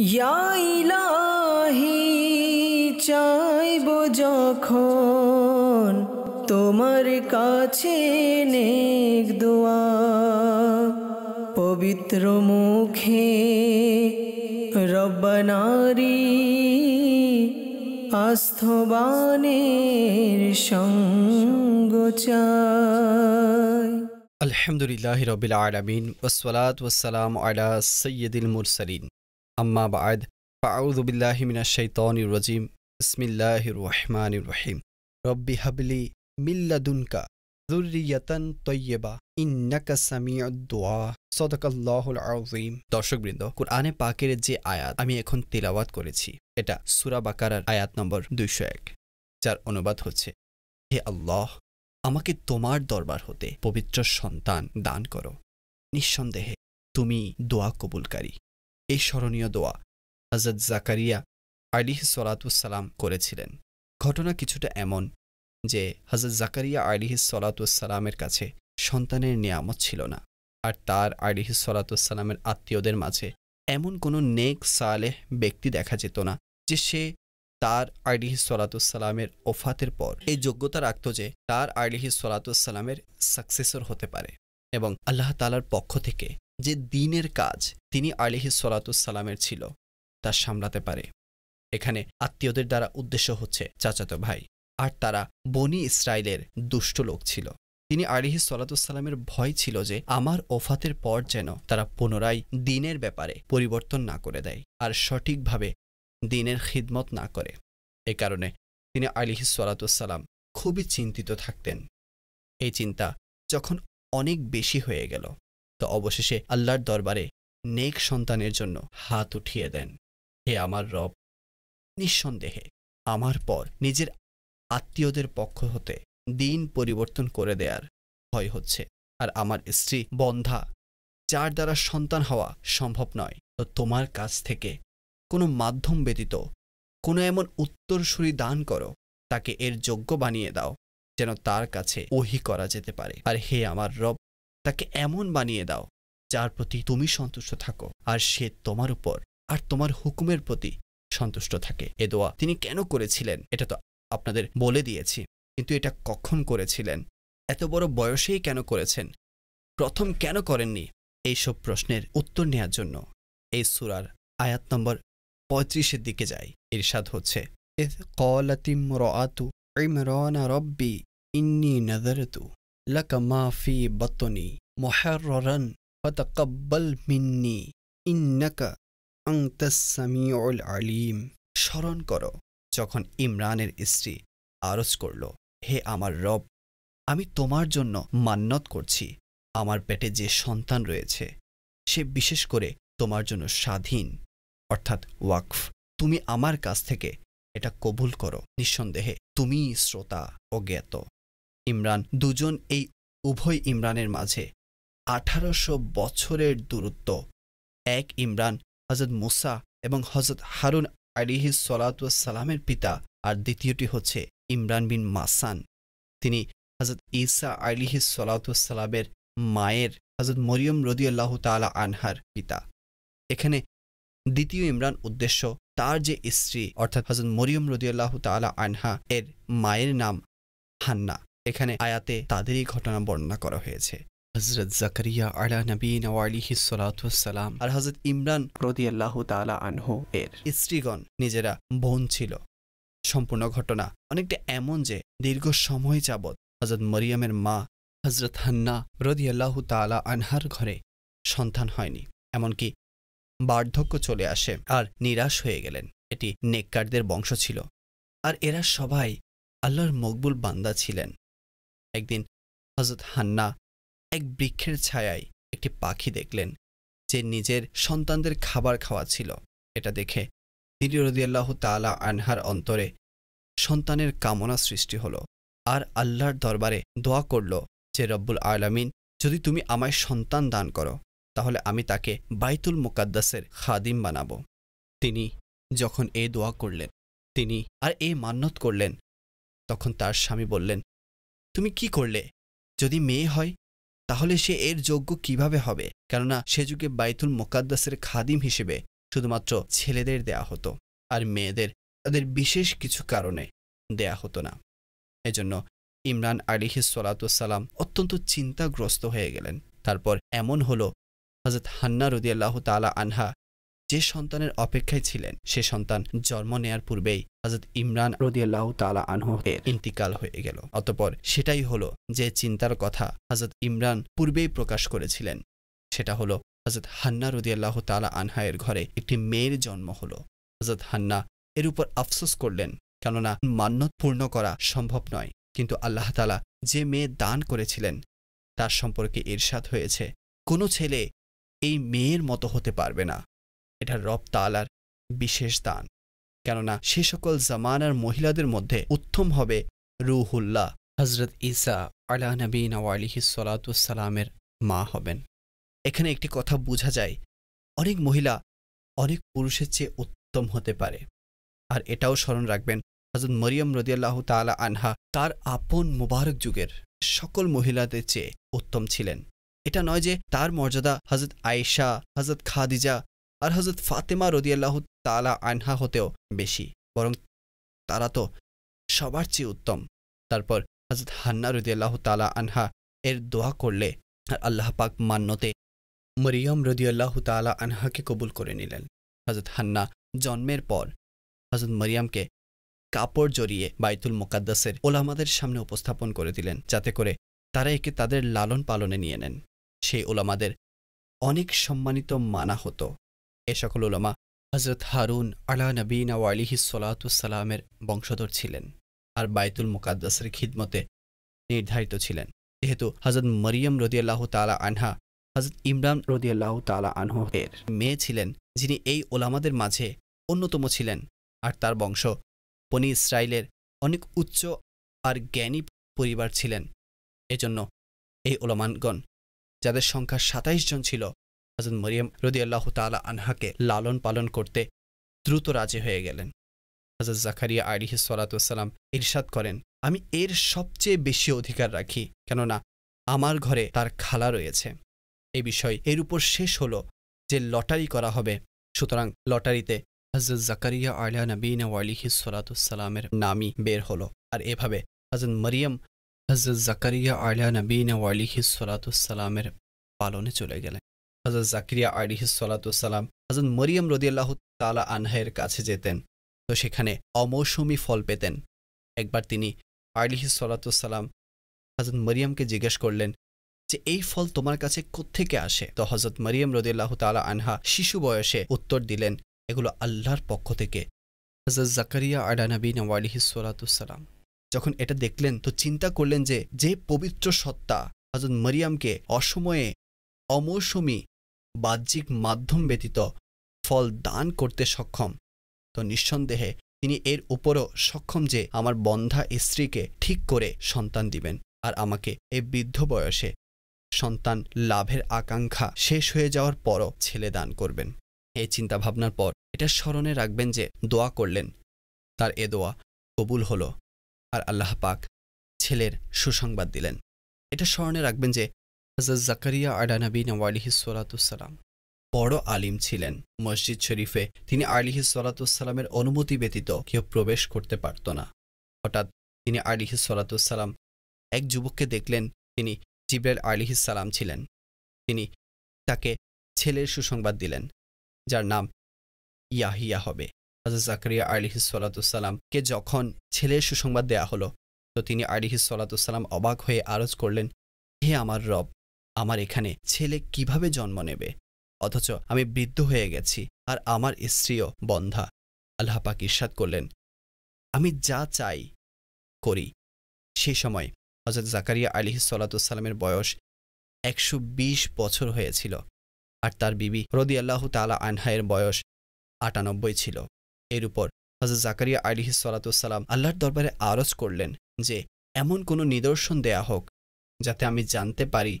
या ইলাহি চাইব যখন তোমার কাছে নেক দোয়া পবিত্র মুখে রব্বানারি আস্থবানের সঙ্গ চায় আলহামদুলিল্লাহ রবিল আলমিন ওসলাত ওসালাম আলা সৈয়দুল মুরসলিন আম্মা বাদ ফাউদুবিল্লাহমিনা শৈতনির রজিম ইসমিল্লাহ রহমান রহিম রব্বি হাবলি মিল্লাদুনকা দুরিয়াতান তৈয়বা ইন্নাকা সামিউদ্দোয়া সদকাল্লাহুল আউজিম দর্শকবৃন্দ কোরআনে পাকের যে আয়াত আমি এখন তেলাওয়াত করেছি এটা সুরা বাকারার আয়াত নম্বর দুইশো এক যার অনুবাদ হচ্ছে হে আল্লাহ আমাকে তোমার দরবার হতে পবিত্র সন্তান দান করো নিঃসন্দেহে তুমি দোয়া কবুলকারী এই স্মরণীয় দোয়া হজরত জাকারিয়া আলিহ সলাতুসালাম করেছিলেন ঘটনা কিছুটা এমন যে হজরত জাকারিয়া আলিহ সলাতুসালামের কাছে সন্তানের নিয়ামত ছিল না আর তার আলিহ সলাতুসালামের আত্মীয়দের মাঝে এমন কোনো নেক সালেহ ব্যক্তি দেখা যেত না যে সে তার আলিহ সলাতুসালামের ওফাতের পর এই যোগ্যতা রাখত যে তার আলিহ সলাতুসালামের সাকসেসর হতে পারে এবং আল্লাহ তালার পক্ষ থেকে যে দিনের কাজ তিনি আলিহি সালামের ছিল তা সামলাতে পারে এখানে আত্মীয়দের দ্বারা উদ্দেশ্য হচ্ছে চাচাতো ভাই আর তারা বনি ইসরায়েলের দুষ্ট লোক ছিল তিনি আলিহি সালামের ভয় ছিল যে আমার ওফাতের পর যেন তারা পুনরায় দিনের ব্যাপারে পরিবর্তন না করে দেয় আর সঠিকভাবে দিনের খিদমত না করে এ কারণে তিনি আলিহি সালাম খুবই চিন্তিত থাকতেন এই চিন্তা যখন অনেক বেশি হয়ে গেল তো অবশেষে আল্লাহর দরবারে নেক সন্তানের জন্য হাত উঠিয়ে দেন হে আমার রব নিঃসন্দেহে আমার পর নিজের আত্মীয়দের পক্ষ হতে দিন পরিবর্তন করে দেয়ার ভয় হচ্ছে আর আমার স্ত্রী বন্ধা যার দ্বারা সন্তান হওয়া সম্ভব নয় তো তোমার কাছ থেকে কোনো মাধ্যম ব্যতীত কোনো এমন উত্তরসূরি দান করো তাকে এর যোগ্য বানিয়ে দাও যেন তার কাছে ওহি করা যেতে পারে আর হে আমার রব তাকে এমন বানিয়ে দাও যার প্রতি তুমি সন্তুষ্ট থাকো আর সে তোমার উপর আর তোমার হুকুমের প্রতি সন্তুষ্ট থাকে এ দোয়া তিনি কেন করেছিলেন এটা তো আপনাদের বলে দিয়েছি কিন্তু এটা কখন করেছিলেন এত বড় বয়সেই কেন করেছেন প্রথম কেন করেননি এইসব প্রশ্নের উত্তর নেয়ার জন্য এই সুরার আয়াত নম্বর পঁয়ত্রিশের দিকে যায় ইরশাদ হচ্ছে ইদ ইমরান রব্বি ইন্নি নজরতু لك ما في بطني محررا فتقبل مني إنك أنت السميع العليم স্মরণ করো যখন ইমরানের স্ত্রী আরজ করল হে আমার রব আমি তোমার জন্য মান্নত করছি আমার পেটে যে সন্তান রয়েছে সে বিশেষ করে তোমার জন্য স্বাধীন অর্থাৎ ওয়াকফ তুমি আমার কাছ থেকে এটা কবুল করো নিঃসন্দেহে তুমি শ্রোতা ও জ্ঞাত ইমরান দুজন এই উভয় ইমরানের মাঝে আঠারোশো বছরের দূরত্ব এক ইমরান হজরত মুসা এবং হজরত হারুন আলিহি সালামের পিতা আর দ্বিতীয়টি হচ্ছে ইমরান বিন মাসান তিনি হজরত ঈসা আলিহি সালামের মায়ের হজরত মরিয়ম রদিয়াল্লাহ তালা আনহার পিতা এখানে দ্বিতীয় ইমরান উদ্দেশ্য তার যে স্ত্রী অর্থাৎ হজরত মরিয়ম রদিয়াল্লাহ তালা আনহা এর মায়ের নাম হান্না এখানে আয়াতে তাদেরই ঘটনা বর্ণনা করা হয়েছে হজরত জাকারিয়া আলা নবীন আলিহি সালাম আর হজরত ইমরান রদি আল্লাহ তালা আনহু এর স্ত্রীগণ নিজেরা বোন ছিল সম্পূর্ণ ঘটনা অনেকটা এমন যে দীর্ঘ সময় যাবৎ হজরত মরিয়ামের মা হজরত হান্না রদি আল্লাহ তালা আনহার ঘরে সন্তান হয়নি এমনকি বার্ধক্য চলে আসে আর নিরাশ হয়ে গেলেন এটি নেককারদের বংশ ছিল আর এরা সবাই আল্লাহর মকবুল বান্দা ছিলেন একদিন হজরত হান্না এক বৃক্ষের ছায়ায় একটি পাখি দেখলেন যে নিজের সন্তানদের খাবার খাওয়া ছিল এটা দেখে তিনি রদিয়াল্লাহ তালা আনহার অন্তরে সন্তানের কামনা সৃষ্টি হলো আর আল্লাহর দরবারে দোয়া করল যে রব্বুল আলামিন যদি তুমি আমায় সন্তান দান করো তাহলে আমি তাকে বাইতুল মুকাদ্দাসের খাদিম বানাব তিনি যখন এ দোয়া করলেন তিনি আর এ মান্যত করলেন তখন তার স্বামী বললেন তুমি কি করলে যদি মেয়ে হয় তাহলে সে এর যোগ্য কিভাবে হবে কেননা সে যুগে বাইতুল মোকাদ্দাসের খাদিম হিসেবে শুধুমাত্র ছেলেদের দেয়া হতো আর মেয়েদের তাদের বিশেষ কিছু কারণে দেয়া হতো না এজন্য ইমরান আলিহ সালাম অত্যন্ত চিন্তাগ্রস্ত হয়ে গেলেন তারপর এমন হল হজরত হান্না রদিয়াল্লাহ তালা আনহা যে সন্তানের অপেক্ষায় ছিলেন সে সন্তান জন্ম নেয়ার পূর্বেই হজরত ইমরান রদিয়াল্লাহ তালা আনহের ইন্তিকাল হয়ে গেল অতপর সেটাই হলো যে চিন্তার কথা হজরত ইমরান পূর্বেই প্রকাশ করেছিলেন সেটা হলো হজরত হান্না রদিয়াল্লাহ তালা আনহায়ের ঘরে একটি মেয়ের জন্ম হলো হজরত হান্না এর উপর আফসোস করলেন কেননা মান্যত পূর্ণ করা সম্ভব নয় কিন্তু আল্লাহ তালা যে মেয়ে দান করেছিলেন তার সম্পর্কে ইরশাদ হয়েছে কোনো ছেলে এই মেয়ের মতো হতে পারবে না এটা রব তালার বিশেষ দান কেননা সে সকল জামানার মহিলাদের মধ্যে উত্তম হবে রুহুল্লাহ হজরত ইসা আলা নবীন আলিহি সালাতুসালামের মা হবেন এখানে একটি কথা বোঝা যায় অনেক মহিলা অনেক পুরুষের চেয়ে উত্তম হতে পারে আর এটাও স্মরণ রাখবেন হজরত মরিয়ম রদিয়াল্লাহ তালা আনহা তার আপন মুবারক যুগের সকল মহিলাদের চেয়ে উত্তম ছিলেন এটা নয় যে তার মর্যাদা হজরত আয়েশা হজরত খাদিজা আর হজরত ফাতেমা রদিয়াল্লাহ তালা আনহা হতেও বেশি বরং তারা তো সবার চেয়ে উত্তম তারপর হজরত হান্না রদিয়াল্লাহ তালা আনহা এর দোয়া করলে আর আল্লাহ পাক মান্যতে মরিয়ম রদিয়াল্লাহ তালা আনহাকে কবুল করে নিলেন হজরত হান্না জন্মের পর হজরত মরিয়ামকে কাপড় জড়িয়ে বাইতুল মোকাদ্দাসের ওলামাদের সামনে উপস্থাপন করে দিলেন যাতে করে তারা একে তাদের লালন পালনে নিয়ে নেন সেই ওলামাদের অনেক সম্মানিত মানা হতো এ সকল ওলামা হজরত হারুন আলা নবীন ও আলিহি সালামের বংশধর ছিলেন আর বায়তুল মুকাদ্দাসের খিদমতে নির্ধারিত ছিলেন যেহেতু হজরত মরিয়ম রদিয়াল্লাহ তালা আনহা হজরত ইমরান রদিয়াল্লাহ তালা আনহের এর মেয়ে ছিলেন যিনি এই ওলামাদের মাঝে অন্যতম ছিলেন আর তার বংশ পনি ইসরায়েলের অনেক উচ্চ আর জ্ঞানী পরিবার ছিলেন এজন্য এই ওলামানগণ যাদের সংখ্যা সাতাইশ জন ছিল হাজরত মরিয়াম আল্লাহ তালা আনহাকে লালন পালন করতে দ্রুত রাজি হয়ে গেলেন হাজর জাকারিয়া আলিহি সালাতাম ইরশাদ করেন আমি এর সবচেয়ে বেশি অধিকার রাখি কেননা আমার ঘরে তার খালা রয়েছে এ বিষয় এর উপর শেষ হলো যে লটারি করা হবে সুতরাং লটারিতে হজরত জাকারিয়া আলিয়া নবীন আলিহি সালাতামের নামই বের হলো আর এভাবে হজরত মরিয়াম হজরত জাকারিয়া আলিয়া নবীন আলিহি সালাতামের পালনে চলে গেলেন হজরত জাকিরিয়া আলিহিসাল্লাম হজরত মরিয়ম রদিয়াল্লাহ তালা আনহায়ের কাছে যেতেন তো সেখানে অমৌসুমি ফল পেতেন একবার তিনি আলিহিসাল্লাম হজরত মরিয়মকে জিজ্ঞেস করলেন যে এই ফল তোমার কাছে থেকে আসে তো হজরত মরিয়ম রদিয়াল্লাহ তালা আনহা শিশু বয়সে উত্তর দিলেন এগুলো আল্লাহর পক্ষ থেকে হজরত জাকারিয়া আডানবীন আলিহিসাল্লাম যখন এটা দেখলেন তো চিন্তা করলেন যে যে পবিত্র সত্তা হজরত মরিয়ামকে অসময়ে অমৌসুমি বাহ্যিক মাধ্যম ব্যতীত ফল দান করতে সক্ষম তো নিঃসন্দেহে তিনি এর উপরও সক্ষম যে আমার বন্ধা স্ত্রীকে ঠিক করে সন্তান দিবেন আর আমাকে এই বৃদ্ধ বয়সে সন্তান লাভের আকাঙ্ক্ষা শেষ হয়ে যাওয়ার পরও ছেলে দান করবেন এই চিন্তাভাবনার পর এটা স্মরণে রাখবেন যে দোয়া করলেন তার এ দোয়া কবুল হল আর আল্লাহ পাক ছেলের সুসংবাদ দিলেন এটা স্মরণে রাখবেন যে হাজর জাকারিয়া আলা নবীন আলিহি সালাতুসাল্লাম বড় আলিম ছিলেন মসজিদ শরীফে তিনি আলিহি সালাতুসাল্লামের অনুমতি ব্যতীত কেউ প্রবেশ করতে পারত না হঠাৎ তিনি আলিহি সালাতুসাল্লাম এক যুবককে দেখলেন তিনি জিব্রাইল আলিহি সালাম ছিলেন তিনি তাকে ছেলের সুসংবাদ দিলেন যার নাম ইয়াহিয়া হবে হাজর জাকারিয়া আলিহি সালাতুসাল্লামকে যখন ছেলের সুসংবাদ দেয়া হলো তো তিনি আলিহি সালাতুসাল্লাম অবাক হয়ে আরজ করলেন হে আমার রব আমার এখানে ছেলে কিভাবে জন্ম নেবে অথচ আমি বৃদ্ধ হয়ে গেছি আর আমার স্ত্রীও বন্ধা আল্লাপাক ঈর্ষাদ করলেন আমি যা চাই করি সে সময় হজরত জাকারিয়া আলি সাল্লাতুসাল্লামের বয়স একশো বছর হয়েছিল আর তার বিবি রদি আল্লাহ তালা আনহায়ের বয়স আটানব্বই ছিল এর উপর হজরত জাকারিয়া আলি সাল্লাতুসাল্লাম আল্লাহর দরবারে আরজ করলেন যে এমন কোনো নিদর্শন দেয়া হোক যাতে আমি জানতে পারি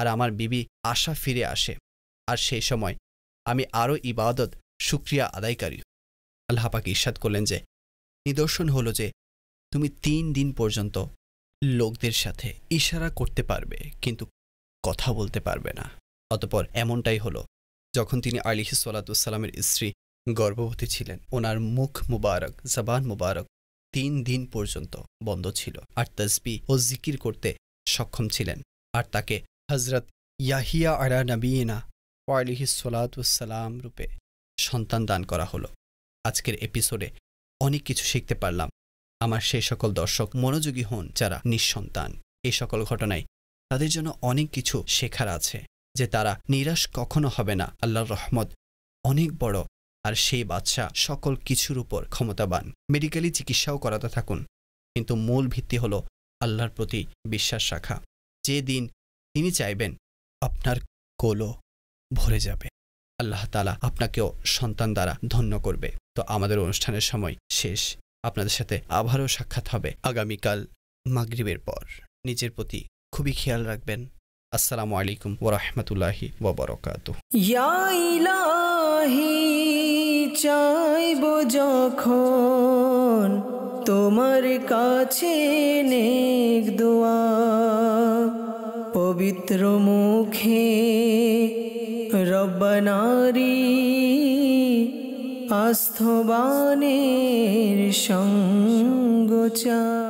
আর আমার বিবি আশা ফিরে আসে আর সেই সময় আমি আরও ইবাদত সুক্রিয়া আদায়কারী আল্লাহাপাকে ইস্বাদ করলেন যে নিদর্শন হলো যে তুমি তিন দিন পর্যন্ত লোকদের সাথে ইশারা করতে পারবে কিন্তু কথা বলতে পারবে না অতপর এমনটাই হলো যখন তিনি আলিহ সালাতুসাল্লামের স্ত্রী গর্ভবতী ছিলেন ওনার মুখ মুবারক জবান মুবারক তিন দিন পর্যন্ত বন্ধ ছিল আর তসবি ও জিকির করতে সক্ষম ছিলেন আর তাকে হজরত ইয়াহিয়া আরা নবীনা ওয়ালিহি রূপে সন্তান দান করা হলো আজকের এপিসোডে অনেক কিছু শিখতে পারলাম আমার সেই সকল দর্শক মনোযোগী হন যারা নিঃসন্তান এই সকল ঘটনায় তাদের জন্য অনেক কিছু শেখার আছে যে তারা নিরাশ কখনো হবে না আল্লাহর রহমত অনেক বড় আর সেই বাচ্চা সকল কিছুর উপর ক্ষমতাবান মেডিকেলি চিকিৎসাও করাতে থাকুন কিন্তু মূল ভিত্তি হলো আল্লাহর প্রতি বিশ্বাস রাখা যে দিন তিনি চাইবেন আপনার কোলো ভরে যাবে আল্লাহ তালা আপনাকেও সন্তান দ্বারা ধন্য করবে তো আমাদের অনুষ্ঠানের সময় শেষ আপনাদের সাথে আবারও সাক্ষাৎ হবে আগামীকাল মাগরিবের পর নিজের প্রতি খুবই খেয়াল রাখবেন আসসালামু আলাইকুম ওরহমতুল্লাহি ওবরকাত চাইব যখন তোমার কাছে নেক দোয়া পবিত্র মুখে রব্বনারি আস্থবানের সঙ্গ